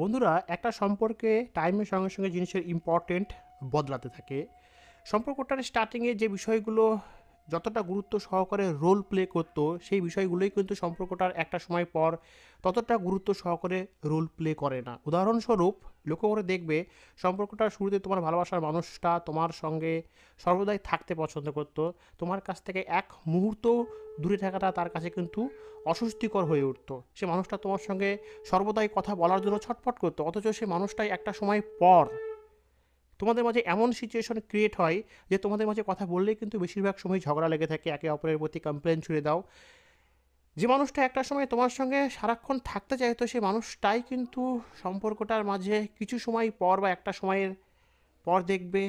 বন্ধুরা একটা সম্পর্কে টাইমের সঙ্গে সঙ্গে জিনিসের ইম্পর্টেন্ট বদলাতে থাকে সম্পর্কটার স্টার্টিংয়ে যে বিষয়গুলো যতটা গুরুত্ব সহকারে রোল প্লে করত সেই বিষয়গুলোই কিন্তু সম্পর্কটার একটা সময় পর ততটা গুরুত্ব সহকারে রোল প্লে করে না উদাহরণস্বরূপ লক্ষ্য করে দেখবে সম্পর্কটার শুরুতে তোমার ভালোবাসার মানুষটা তোমার সঙ্গে সর্বদাই থাকতে পছন্দ করত তোমার কাছ থেকে এক মুহূর্ত দূরে থাকাটা তার কাছে কিন্তু অস্বস্তিকর হয়ে উঠত সে মানুষটা তোমার সঙ্গে সর্বদাই কথা বলার জন্য ছটফট করতো অথচ সে মানুষটাই একটা সময় পর তোমাদের মাঝে এমন সিচুয়েশন ক্রিয়েট হয় যে তোমাদের মাঝে কথা বললেই কিন্তু বেশিরভাগ সময় ঝগড়া লেগে থাকে একে অপরের প্রতি কমপ্লেন ছুড়ে দাও যে মানুষটা একটা সময় তোমার সঙ্গে সারাক্ষণ থাকতে চায় তো সেই মানুষটাই কিন্তু সম্পর্কটার মাঝে কিছু সময় পর বা একটা সময়ের পর দেখবে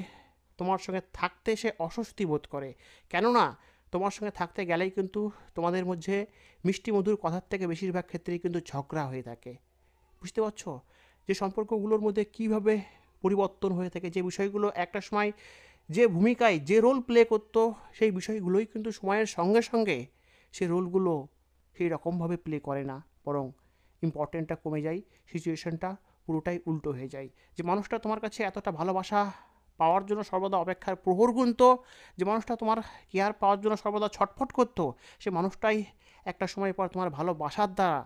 তোমার সঙ্গে থাকতে সে অস্বস্তি বোধ করে কেননা তোমার সঙ্গে থাকতে গেলেই কিন্তু তোমাদের মধ্যে মিষ্টি মধুর কথার থেকে বেশিরভাগ ক্ষেত্রেই কিন্তু ঝগড়া হয়ে থাকে বুঝতে পারছো যে সম্পর্কগুলোর মধ্যে কীভাবে পরিবর্তন হয়ে থাকে যে বিষয়গুলো একটা সময় যে ভূমিকায় যে রোল প্লে করত সেই বিষয়গুলোই কিন্তু সময়ের সঙ্গে সঙ্গে সে রোলগুলো সেই রকমভাবে প্লে করে না বরং ইম্পর্টেন্টটা কমে যায় সিচুয়েশনটা পুরোটাই উল্টো হয়ে যায় যে মানুষটা তোমার কাছে এতটা ভালোবাসা পাওয়ার জন্য সর্বদা অপেক্ষার প্রহর গুনত যে মানুষটা তোমার কেয়ার পাওয়ার জন্য সর্বদা ছটফট করত সে মানুষটাই একটা সময় পর তোমার ভালোবাসার দ্বারা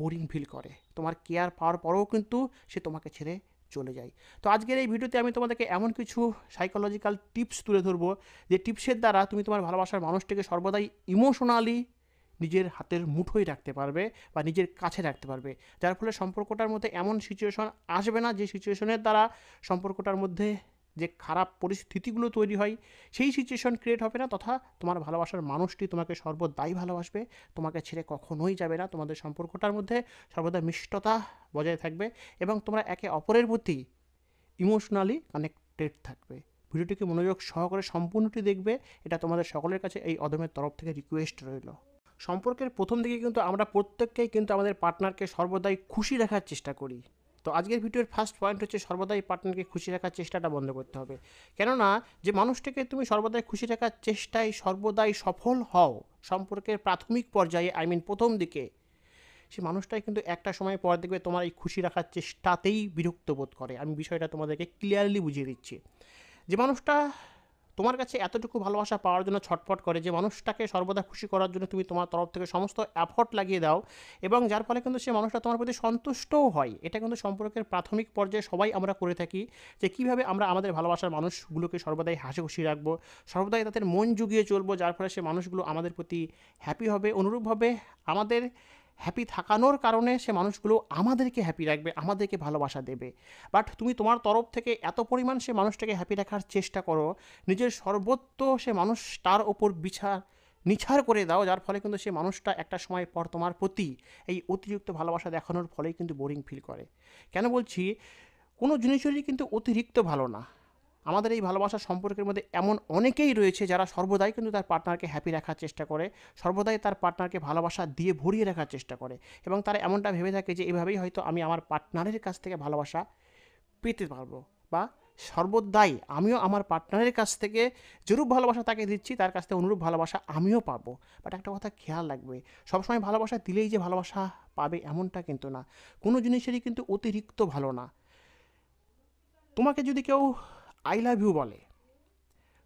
বোরিং ফিল করে তোমার কেয়ার পাওয়ার পরেও কিন্তু সে তোমাকে ছেড়ে চলে যাই তো আজকের এই ভিডিওতে আমি তোমাদেরকে এমন কিছু সাইকোলজিক্যাল টিপস তুলে ধরবো যে টিপসের দ্বারা তুমি তোমার ভালোবাসার মানুষটিকে সর্বদাই ইমোশনালি নিজের হাতের মুঠোই রাখতে পারবে বা নিজের কাছে রাখতে পারবে যার ফলে সম্পর্কটার মধ্যে এমন সিচুয়েশন আসবে না যে সিচুয়েশনের দ্বারা সম্পর্কটার মধ্যে যে খারাপ পরিস্থিতিগুলো তৈরি হয় সেই সিচুয়েশন ক্রিয়েট হবে না তথা তোমার ভালোবাসার মানুষটি তোমাকে সর্বদাই ভালোবাসবে তোমাকে ছেড়ে কখনোই যাবে না তোমাদের সম্পর্কটার মধ্যে সর্বদা মিষ্টতা বজায় থাকবে এবং তোমরা একে অপরের প্রতি ইমোশনালি কানেক্টেড থাকবে ভিডিওটিকে মনোযোগ সহকারে সম্পূর্ণটি দেখবে এটা তোমাদের সকলের কাছে এই অদমের তরফ থেকে রিকোয়েস্ট রইল সম্পর্কের প্রথম দিকে কিন্তু আমরা প্রত্যেককেই কিন্তু আমাদের পার্টনারকে সর্বদাই খুশি রাখার চেষ্টা করি তো আজকের ভিডিওর ফার্স্ট পয়েন্ট হচ্ছে সর্বদাই পার্টনারকে খুশি রাখার চেষ্টাটা বন্ধ করতে হবে কেননা যে মানুষটাকে তুমি সর্বদাই খুশি রাখার চেষ্টায় সর্বদাই সফল হও সম্পর্কের প্রাথমিক পর্যায়ে আই মিন প্রথম দিকে সে মানুষটাই কিন্তু একটা সময় পর দেখবে তোমার এই খুশি রাখার চেষ্টাতেই বিরক্ত বোধ করে আমি বিষয়টা তোমাদেরকে ক্লিয়ারলি বুঝিয়ে দিচ্ছি যে মানুষটা তোমার কাছে এতটুকু ভালোবাসা পাওয়ার জন্য ছটফট করে যে মানুষটাকে সর্বদা খুশি করার জন্য তুমি তোমার তরফ থেকে সমস্ত অ্যাফর্ট লাগিয়ে দাও এবং যার ফলে কিন্তু সে মানুষটা তোমার প্রতি সন্তুষ্টও হয় এটা কিন্তু সম্পর্কের প্রাথমিক পর্যায়ে সবাই আমরা করে থাকি যে কিভাবে আমরা আমাদের ভালোবাসার মানুষগুলোকে সর্বদাই হাসি খুশি রাখবো সর্বদাই তাদের মন জুগিয়ে চলবো যার ফলে সে মানুষগুলো আমাদের প্রতি হ্যাপি হবে অনুরূপভাবে আমাদের হ্যাপি থাকানোর কারণে সে মানুষগুলো আমাদেরকে হ্যাপি রাখবে আমাদেরকে ভালোবাসা দেবে বাট তুমি তোমার তরফ থেকে এত পরিমাণ সে মানুষটাকে হ্যাপি রাখার চেষ্টা করো নিজের সর্বত্র সে মানুষ তার ওপর বিছার নিছার করে দাও যার ফলে কিন্তু সে মানুষটা একটা সময় পর তোমার প্রতি এই অতিরিক্ত ভালোবাসা দেখানোর ফলেই কিন্তু বোরিং ফিল করে কেন বলছি কোনো জিনিসেরই কিন্তু অতিরিক্ত ভালো না আমাদের এই ভালোবাসার সম্পর্কের মধ্যে এমন অনেকেই রয়েছে যারা সর্বদাই কিন্তু তার পার্টনারকে হ্যাপি রাখার চেষ্টা করে সর্বদাই তার পার্টনারকে ভালোবাসা দিয়ে ভরিয়ে রাখার চেষ্টা করে এবং তারা এমনটা ভেবে থাকে যে এভাবেই হয়তো আমি আমার পার্টনারের কাছ থেকে ভালোবাসা পেতে পারবো বা সর্বদাই আমিও আমার পার্টনারের কাছ থেকে যেরূপ ভালোবাসা তাকে দিচ্ছি তার কাছ থেকে অনুরূপ ভালোবাসা আমিও পাবো বাট একটা কথা খেয়াল রাখবে সবসময় ভালোবাসা দিলেই যে ভালোবাসা পাবে এমনটা কিন্তু না কোনো জিনিসেরই কিন্তু অতিরিক্ত ভালো না তোমাকে যদি কেউ আই লাভ ইউ বলে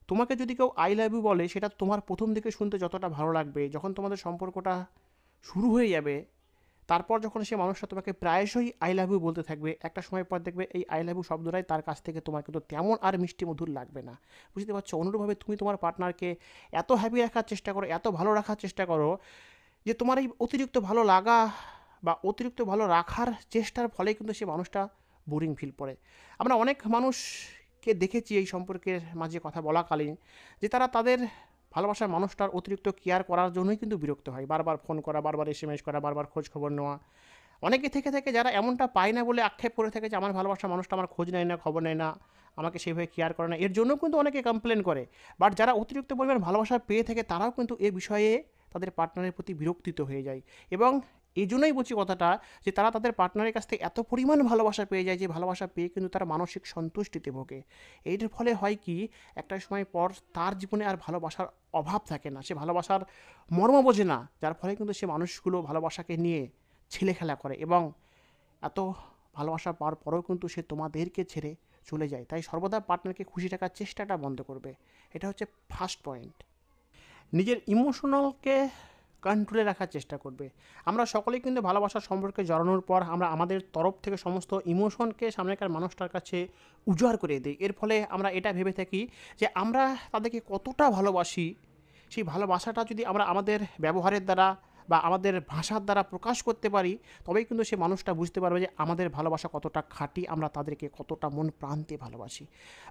তোমাকে যদি কেউ আই লাভ ইউ বলে সেটা তোমার প্রথম দিকে শুনতে যতটা ভালো লাগবে যখন তোমাদের সম্পর্কটা শুরু হয়ে যাবে তারপর যখন সে মানুষটা তোমাকে প্রায়শই আই লাভ ইউ বলতে থাকবে একটা সময় পর দেখবে এই আই লাভ ইউ শব্দটাই তার কাছ থেকে তোমার কিন্তু তেমন আর মিষ্টি মধুর লাগবে না বুঝতে পারছো অনুরূপভাবে তুমি তোমার পার্টনারকে এত হ্যাপি রাখার চেষ্টা করো এত ভালো রাখার চেষ্টা করো যে তোমার এই অতিরিক্ত ভালো লাগা বা অতিরিক্ত ভালো রাখার চেষ্টার ফলে কিন্তু সে মানুষটা বোরিং ফিল করে আমরা অনেক মানুষ কে দেখেছি এই সম্পর্কের মাঝে কথা বলাকালীন যে তারা তাদের ভালোবাসার মানুষটার অতিরিক্ত কেয়ার করার জন্যই কিন্তু বিরক্ত হয় বারবার ফোন করা বারবার এস এম এস করা বারবার খোঁজ খবর নেওয়া অনেকে থেকে থেকে যারা এমনটা পায় না বলে আক্ষেপ করে থাকে যে আমার ভালোবাসার মানুষটা আমার খোঁজ নেয় না খবর নেয় না আমাকে সেইভাবে কেয়ার করে না এর জন্য কিন্তু অনেকে কমপ্লেন করে বাট যারা অতিরিক্ত পরিমাণ ভালোবাসা পেয়ে থাকে তারাও কিন্তু এ বিষয়ে তাদের পার্টনারের প্রতি বিরক্তিত হয়ে যায় এবং এই জন্যই বলছি কথাটা যে তারা তাদের পার্টনারের কাছ থেকে এত পরিমাণ ভালোবাসা পেয়ে যায় যে ভালোবাসা পেয়ে কিন্তু তার মানসিক সন্তুষ্টিতে ভোগে এইটার ফলে হয় কি একটা সময় পর তার জীবনে আর ভালোবাসার অভাব থাকে না সে ভালোবাসার মর্ম বোঝে না যার ফলে কিন্তু সে মানুষগুলো ভালোবাসাকে নিয়ে ছেলে খেলা করে এবং এত ভালোবাসা পাওয়ার পরেও কিন্তু সে তোমাদেরকে ছেড়ে চলে যায় তাই সর্বদা পার্টনারকে খুশি রাখার চেষ্টাটা বন্ধ করবে এটা হচ্ছে ফার্স্ট পয়েন্ট নিজের ইমোশনালকে কন্ট্রোলে রাখার চেষ্টা করবে আমরা সকলেই কিন্তু ভালোবাসার সম্পর্কে জড়ানোর পর আমরা আমাদের তরফ থেকে সমস্ত ইমোশনকে সামনেকার মানুষটার কাছে উজাড় করে দিই এর ফলে আমরা এটা ভেবে থাকি যে আমরা তাদেরকে কতটা ভালোবাসি সেই ভালোবাসাটা যদি আমরা আমাদের ব্যবহারের দ্বারা বা আমাদের ভাষার দ্বারা প্রকাশ করতে পারি তবেই কিন্তু সে মানুষটা বুঝতে পারবে যে আমাদের ভালোবাসা কতটা খাঁটি আমরা তাদেরকে কতটা মন প্রান্তে ভালোবাসি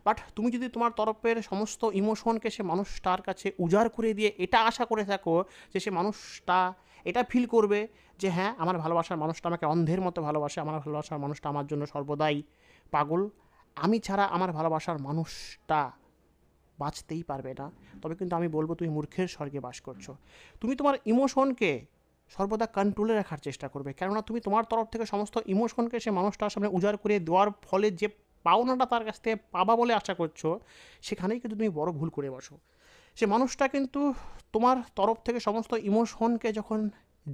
বাট তুমি যদি তোমার তরফের সমস্ত ইমোশনকে সে মানুষটার কাছে উজাড় করে দিয়ে এটা আশা করে থাকো যে সে মানুষটা এটা ফিল করবে যে হ্যাঁ আমার ভালোবাসার মানুষটা আমাকে অন্ধের মতো ভালোবাসে আমার ভালোবাসার মানুষটা আমার জন্য সর্বদাই পাগল আমি ছাড়া আমার ভালোবাসার মানুষটা বাঁচতেই পারবে না তবে কিন্তু আমি বলবো তুমি মূর্খের স্বর্গে বাস করছো তুমি তোমার ইমোশনকে সর্বদা কন্ট্রোলে রাখার চেষ্টা করবে কেননা তুমি তোমার তরফ থেকে সমস্ত ইমোশনকে সে মানুষটার সামনে উজাড় করে দেওয়ার ফলে যে পাওনাটা তার কাছ থেকে পাবা বলে আশা করছো সেখানেই কিন্তু তুমি বড় ভুল করে বসো সে মানুষটা কিন্তু তোমার তরফ থেকে সমস্ত ইমোশনকে যখন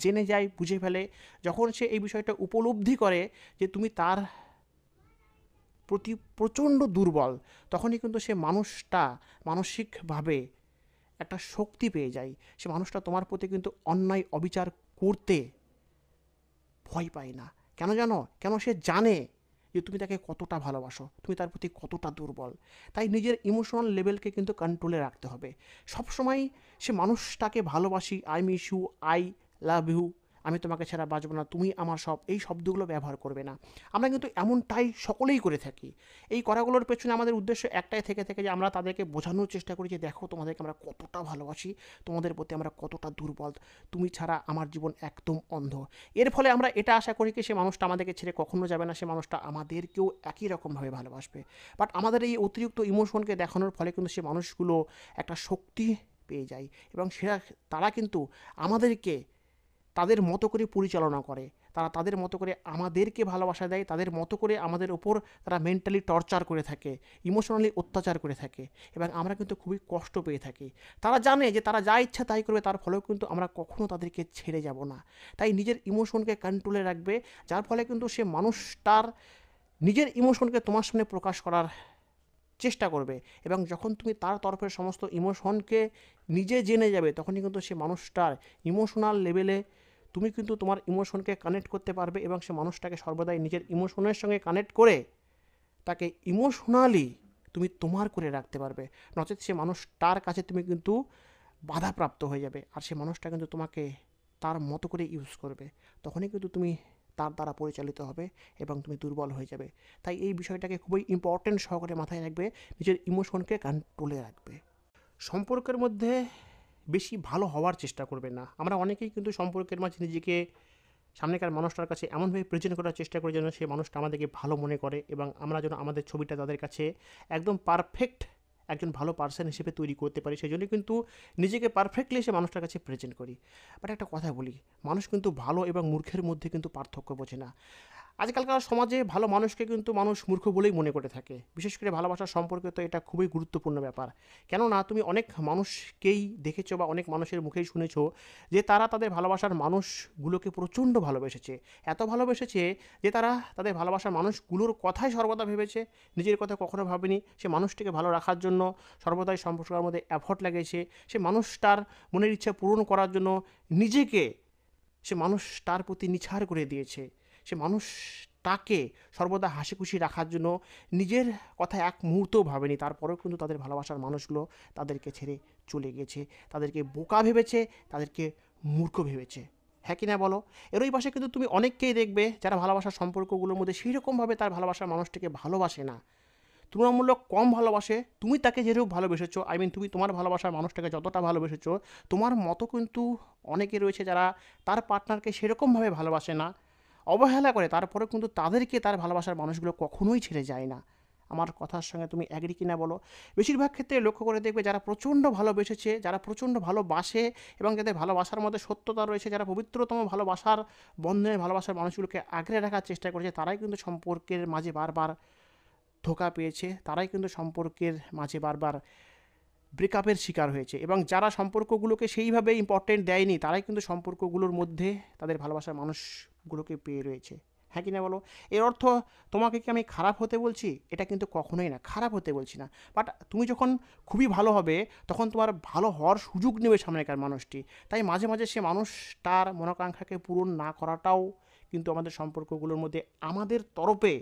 জেনে যায় বুঝে ফেলে যখন সে এই বিষয়টা উপলব্ধি করে যে তুমি তার প্রতি প্রচণ্ড দুর্বল তখনই কিন্তু সে মানুষটা মানসিকভাবে একটা শক্তি পেয়ে যায় সে মানুষটা তোমার প্রতি কিন্তু অন্যায় অবিচার করতে ভয় পায় না কেন জানো কেন সে জানে যে তুমি তাকে কতটা ভালোবাসো তুমি তার প্রতি কতটা দুর্বল তাই নিজের ইমোশনাল লেভেলকে কিন্তু কন্ট্রোলে রাখতে হবে সবসময় সে মানুষটাকে ভালোবাসি I miss you I love you আমি তোমাকে ছাড়া বাঁচব না তুমি আমার সব এই শব্দগুলো ব্যবহার করবে না আমরা কিন্তু এমনটাই সকলেই করে থাকি এই করাগুলোর পেছনে আমাদের উদ্দেশ্য একটাই থেকে থেকে যে আমরা তাদেরকে বোঝানোর চেষ্টা করি যে দেখো তোমাদেরকে আমরা কতটা ভালোবাসি তোমাদের প্রতি আমরা কতটা দুর্বল তুমি ছাড়া আমার জীবন একদম অন্ধ এর ফলে আমরা এটা আশা করি কি সে মানুষটা আমাদেরকে ছেড়ে কখনো যাবে না সে মানুষটা আমাদেরকেও একই রকমভাবে ভালোবাসবে বাট আমাদের এই অতিরিক্ত ইমোশনকে দেখানোর ফলে কিন্তু সে মানুষগুলো একটা শক্তি পেয়ে যায় এবং সেরা তারা কিন্তু আমাদেরকে তাদের মতো করে পরিচালনা করে তারা তাদের মতো করে আমাদেরকে ভালোবাসা দেয় তাদের মতো করে আমাদের ওপর তারা মেন্টালি টর্চার করে থাকে ইমোশনালি অত্যাচার করে থাকে এবং আমরা কিন্তু খুবই কষ্ট পেয়ে থাকি তারা জানে যে তারা যা ইচ্ছা তাই করবে তার ফলেও কিন্তু আমরা কখনও তাদেরকে ছেড়ে যাব না তাই নিজের ইমোশনকে কন্ট্রোলে রাখবে যার ফলে কিন্তু সে মানুষটার নিজের ইমোশনকে তোমার সামনে প্রকাশ করার চেষ্টা করবে এবং যখন তুমি তার তরফের সমস্ত ইমোশনকে নিজে জেনে যাবে তখনই কিন্তু সে মানুষটার ইমোশনাল লেভেলে তুমি কিন্তু তোমার ইমোশনকে কানেক্ট করতে পারবে এবং সে মানুষটাকে সর্বদাই নিজের ইমোশনের সঙ্গে কানেক্ট করে তাকে ইমোশনালি তুমি তোমার করে রাখতে পারবে নচেত সে মানুষটার কাছে তুমি কিন্তু বাধাপ্রাপ্ত হয়ে যাবে আর সে মানুষটা কিন্তু তোমাকে তার মতো করে ইউজ করবে তখনই কিন্তু তুমি তার দ্বারা পরিচালিত হবে এবং তুমি দুর্বল হয়ে যাবে তাই এই বিষয়টাকে খুবই ইম্পর্ট্যান্ট সহকারে মাথায় রাখবে নিজের ইমোশনকে কন্ট্রোলে রাখবে সম্পর্কের মধ্যে বেশি ভালো হওয়ার চেষ্টা করবে না আমরা অনেকেই কিন্তু সম্পর্কের মাঝে নিজেকে সামনেকার মানুষটার কাছে এমনভাবে প্রেজেন্ট করার চেষ্টা করি যেন সেই মানুষটা আমাদেরকে ভালো মনে করে এবং আমরা যেন আমাদের ছবিটা তাদের কাছে একদম পারফেক্ট একজন ভালো পার্সন হিসেবে তৈরি করতে পারি সেই জন্য কিন্তু নিজেকে পারফেক্টলি সে মানুষটার কাছে প্রেজেন্ট করি বাট একটা কথা বলি মানুষ কিন্তু ভালো এবং মূর্খের মধ্যে কিন্তু পার্থক্য বোঝে না আজকালকার সমাজে ভালো মানুষকে কিন্তু মানুষ মূর্খ বলেই মনে করে থাকে বিশেষ করে ভালোবাসা সম্পর্কে তো এটা খুবই গুরুত্বপূর্ণ ব্যাপার কেননা তুমি অনেক মানুষকেই দেখেছো বা অনেক মানুষের মুখেই শুনেছো যে তারা তাদের ভালোবাসার মানুষগুলোকে প্রচণ্ড ভালোবেসেছে এত ভালোবেসেছে যে তারা তাদের ভালোবাসার মানুষগুলোর কথাই সর্বদা ভেবেছে নিজের কথা কখনো ভাবেনি সে মানুষটিকে ভালো রাখার জন্য সর্বদাই সম্পর্কের মধ্যে অ্যাফোর্ট লাগিয়েছে সে মানুষটার মনের ইচ্ছা পূরণ করার জন্য নিজেকে সে মানুষ তার প্রতি নিছার করে দিয়েছে সে মানুষটাকে সর্বদা হাসি খুশি রাখার জন্য নিজের কথা এক মুহূর্তও ভাবেনি তারপরেও কিন্তু তাদের ভালোবাসার মানুষগুলো তাদেরকে ছেড়ে চলে গেছে তাদেরকে বোকা ভেবেছে তাদেরকে মূর্খ ভেবেছে হ্যাঁ কি না বলো এরই পাশে কিন্তু তুমি অনেককেই দেখবে যারা ভালোবাসার সম্পর্কগুলোর মধ্যে সেই রকমভাবে তার ভালোবাসার মানুষটিকে ভালোবাসে না তুলনামূলক কম ভালোবাসে তুমি তাকে যেরূপ ভালোবেসেছো আই মিন তুমি তোমার ভালোবাসার মানুষটাকে যতটা ভালোবেসেছো তোমার মতো কিন্তু অনেকে রয়েছে যারা তার পার্টনারকে সেরকমভাবে ভালোবাসে না অবহেলা করে তারপরে কিন্তু তাদেরকে তার ভালোবাসার মানুষগুলো কখনোই ছেড়ে যায় না আমার কথার সঙ্গে তুমি অ্যাগ্রি কিনা বলো বেশিরভাগ ক্ষেত্রে লক্ষ্য করে দেখবে যারা প্রচণ্ড ভালোবেসেছে যারা প্রচণ্ড ভালোবাসে এবং যাদের ভালোবাসার মধ্যে সত্যতা রয়েছে যারা পবিত্রতম ভালোবাসার বন্ধনে ভালোবাসার মানুষগুলোকে আগড়ে রাখার চেষ্টা করেছে তারাই কিন্তু সম্পর্কের মাঝে বারবার ধোকা পেয়েছে তারাই কিন্তু সম্পর্কের মাঝে বারবার ব্রেকআপের শিকার হয়েছে এবং যারা সম্পর্কগুলোকে সেইভাবে ইম্পর্টেন্ট দেয়নি তারাই কিন্তু সম্পর্কগুলোর মধ্যে তাদের ভালোবাসার মানুষগুলোকে পেয়ে রয়েছে হ্যাঁ কি না বলো এর অর্থ তোমাকে কি আমি খারাপ হতে বলছি এটা কিন্তু কখনোই না খারাপ হতে বলছি না বাট তুমি যখন খুবই ভালো হবে তখন তোমার ভালো হওয়ার সুযোগ নেবে সামনেকার মানুষটি তাই মাঝে মাঝে সে মানুষ তার মনোকাঙ্ক্ষাকে পূরণ না করাটাও কিন্তু আমাদের সম্পর্কগুলোর মধ্যে আমাদের তরফে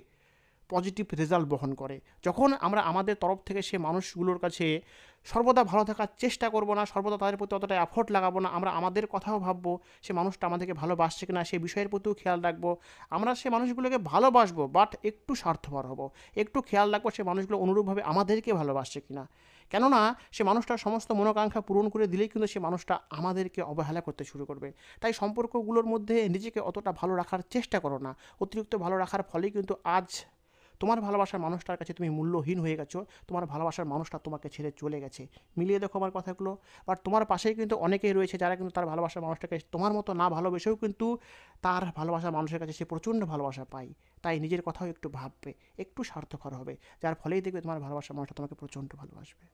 পজিটিভ রেজাল্ট বহন করে যখন আমরা আমাদের তরফ থেকে সে মানুষগুলোর কাছে সর্বদা ভালো থাকার চেষ্টা করব না সর্বদা তাদের প্রতি অতটা এফোর্ট লাগাবো না আমরা আমাদের কথাও ভাববো সে মানুষটা আমাদেরকে ভালোবাসছে কিনা সে বিষয়ের প্রতিও খেয়াল রাখবো আমরা সে মানুষগুলোকে ভালোবাসবো বাট একটু স্বার্থপর হব একটু খেয়াল রাখবো সে মানুষগুলো অনুরূপভাবে আমাদেরকে ভালোবাসছে কিনা কেননা সে মানুষটার সমস্ত মনোকাঙ্ক্ষা পূরণ করে দিলেই কিন্তু সে মানুষটা আমাদেরকে অবহেলা করতে শুরু করবে তাই সম্পর্কগুলোর মধ্যে নিজেকে অতটা ভালো রাখার চেষ্টা করো না অতিরিক্ত ভালো রাখার ফলেই কিন্তু আজ তোমার ভালোবাসার মানুষটার কাছে তুমি মূল্যহীন হয়ে গেছো তোমার ভালোবাসার মানুষটা তোমাকে ছেড়ে চলে গেছে মিলিয়ে দেখো আমার কথাগুলো বাট তোমার পাশেই কিন্তু অনেকেই রয়েছে যারা কিন্তু তার ভালোবাসার মানুষটাকে তোমার মতো না ভালোবেসেও কিন্তু তার ভালোবাসার মানুষের কাছে সে প্রচণ্ড ভালোবাসা পায় তাই নিজের কথাও একটু ভাববে একটু স্বার্থকর হবে যার ফলেই দেখবে তোমার ভালোবাসার মানুষটা তোমাকে প্রচণ্ড ভালোবাসবে